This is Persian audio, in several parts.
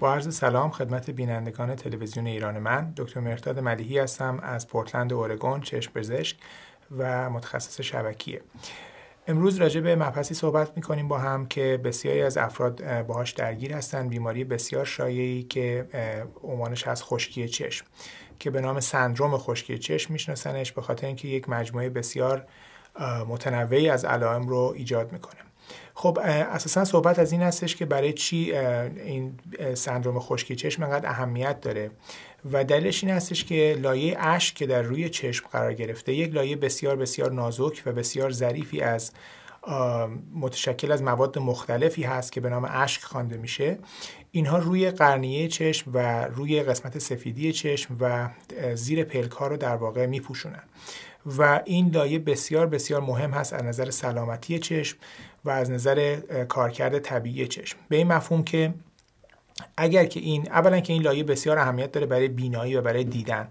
با عرض سلام خدمت بینندگان تلویزیون ایران من دکتر مرتاد ملیحی هستم از پورتلند اورگون چشم پزشک و متخصص شبکیه امروز راجع به مبحثی صحبت میکنیم با هم که بسیاری از افراد باهاش درگیر هستن بیماری بسیار شایعی که عنوانش از خشکی چشم که به نام سندروم خشکی چشم میشناسنش به خاطر اینکه یک مجموعه بسیار متنوعی از علائم رو ایجاد میکنه خب اساسا صحبت از این هستش که برای چی این سندروم خشکی چشم انقدر اهمیت داره و دلیلش این هستش که لایه اشک که در روی چشم قرار گرفته یک لایه بسیار بسیار نازک و بسیار ظریفی از متشکل از مواد مختلفی هست که به نام اشک خوانده میشه اینها روی قرنیه چشم و روی قسمت سفیدی چشم و زیر پلک ها رو در واقع میپوشونن و این لایه بسیار بسیار مهم هست از نظر سلامتی چشم و از نظر کارکرد طبیعی چشم به این مفهوم که اگر که این اولا که این لایه بسیار اهمیت داره برای بینایی و برای دیدن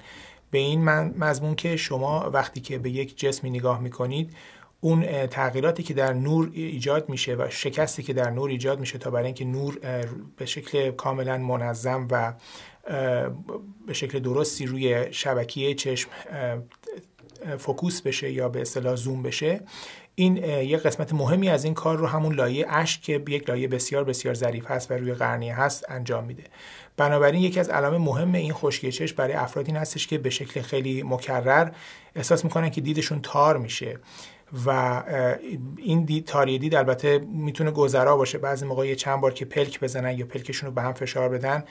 به این مضمون که شما وقتی که به یک جسمی نگاه میکنید اون تغییراتی که در نور ایجاد میشه و شکستی که در نور ایجاد میشه تا برای اینکه نور به شکل کاملا منظم و به شکل درستی روی شبکیه چشم فوکوس بشه یا به اصطلاح زوم بشه این یه قسمت مهمی از این کار رو همون لایه اشک که یک لایه بسیار بسیار ظریف هست و روی قرنیه هست انجام میده بنابراین یکی از علائم مهم این خشکی چشم برای افراد این هستش که به شکل خیلی مکرر احساس میکنن که دیدشون تار میشه و این دید تاری دید البته میتونه گذرا باشه بعضی موقع یه چند بار که پلک بزنن یا پلکشون رو به هم فشار بدن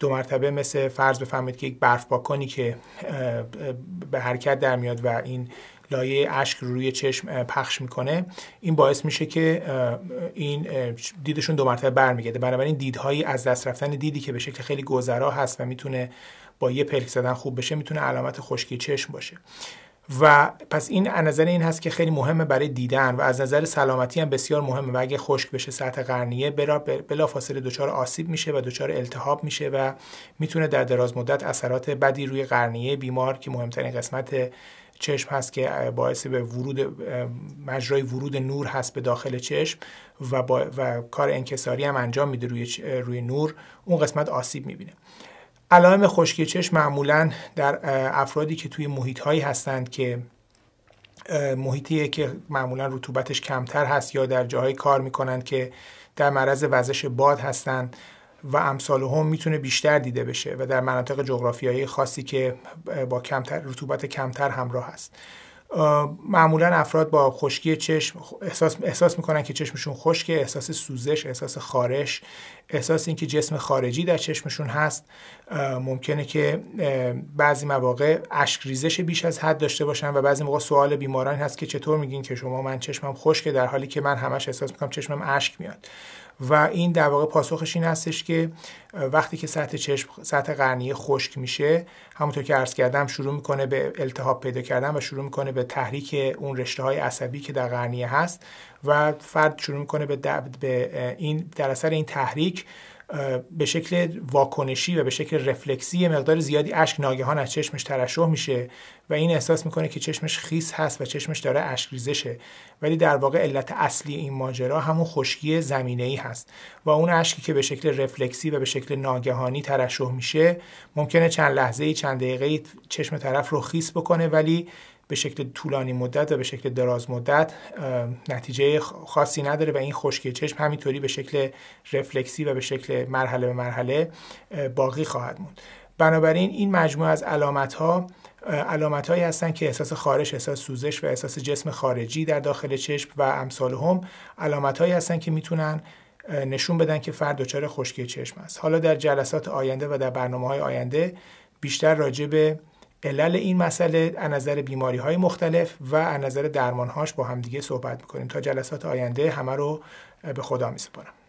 دو مرتبه مثل فرض بفهمید که یک برف باکنی که به حرکت در میاد و این لایه اشک روی چشم پخش میکنه این باعث میشه که این دیدشون دو مرتبه برمیگرده بنابراین دیدهایی از دست رفتن دیدی که به شکل خیلی گذرا هست و میتونه با یه پلک زدن خوب بشه میتونه علامت خشکی چشم باشه و پس این از نظر این هست که خیلی مهمه برای دیدن و از نظر سلامتی هم بسیار مهمه و اگه خشک بشه سطح قرنیه بلا فاصله دچار آسیب میشه و دچار التهاب میشه و میتونه در دراز مدت اثرات بدی روی قرنیه بیمار که مهمترین قسمت چشم هست که باعث به ورود مجرای ورود نور هست به داخل چشم و, و کار انکساری هم انجام میده روی, روی نور اون قسمت آسیب میبینه علائم خشکی چشم معمولا در افرادی که توی محیط هایی هستند که محیطیه که معمولا رطوبتش کمتر هست یا در جاهای کار میکنند که در معرض وزش باد هستند و امثال هم میتونه بیشتر دیده بشه و در مناطق جغرافیایی خاصی که با کمتر رطوبت کمتر همراه هست معمولا افراد با خشکی چشم احساس, احساس میکنن که چشمشون خشکه احساس سوزش احساس خارش احساس اینکه جسم خارجی در چشمشون هست ممکنه که بعضی مواقع اشک ریزش بیش از حد داشته باشن و بعضی موقع سوال بیماران هست که چطور میگین که شما من چشمم خشکه در حالی که من همش احساس میکنم چشمم اشک میاد و این در واقع پاسخش این هستش که وقتی که سطح چشم سطح قرنیه خشک میشه همونطور که عرض کردم شروع میکنه به التهاب پیدا کردن و شروع میکنه به تحریک اون رشته های عصبی که در قرنیه هست و فرد شروع میکنه به, به این در اثر این تحریک به شکل واکنشی و به شکل رفلکسی مقدار زیادی اشک ناگهان از چشمش ترشح میشه و این احساس میکنه که چشمش خیس هست و چشمش داره اشک ریزشه ولی در واقع علت اصلی این ماجرا همون خشکی زمینه ای هست و اون اشکی که به شکل رفلکسی و به شکل ناگهانی ترشح میشه ممکنه چند لحظه ای چند دقیقه چشم طرف رو خیس بکنه ولی به شکل طولانی مدت و به شکل دراز مدت نتیجه خاصی نداره و این خشکی چشم همینطوری به شکل رفلکسی و به شکل مرحله به مرحله باقی خواهد موند بنابراین این مجموعه از علامت ها علامت هایی هستند که احساس خارش، احساس سوزش و احساس جسم خارجی در داخل چشم و امثال هم علامت هایی هستند که میتونن نشون بدن که فرد دچار خشکی چشم است. حالا در جلسات آینده و در برنامه های آینده بیشتر راجع به علل این مسئله از نظر بیماری های مختلف و از نظر درمانهاش با همدیگه صحبت میکنیم تا جلسات آینده همه رو به خدا میسپارم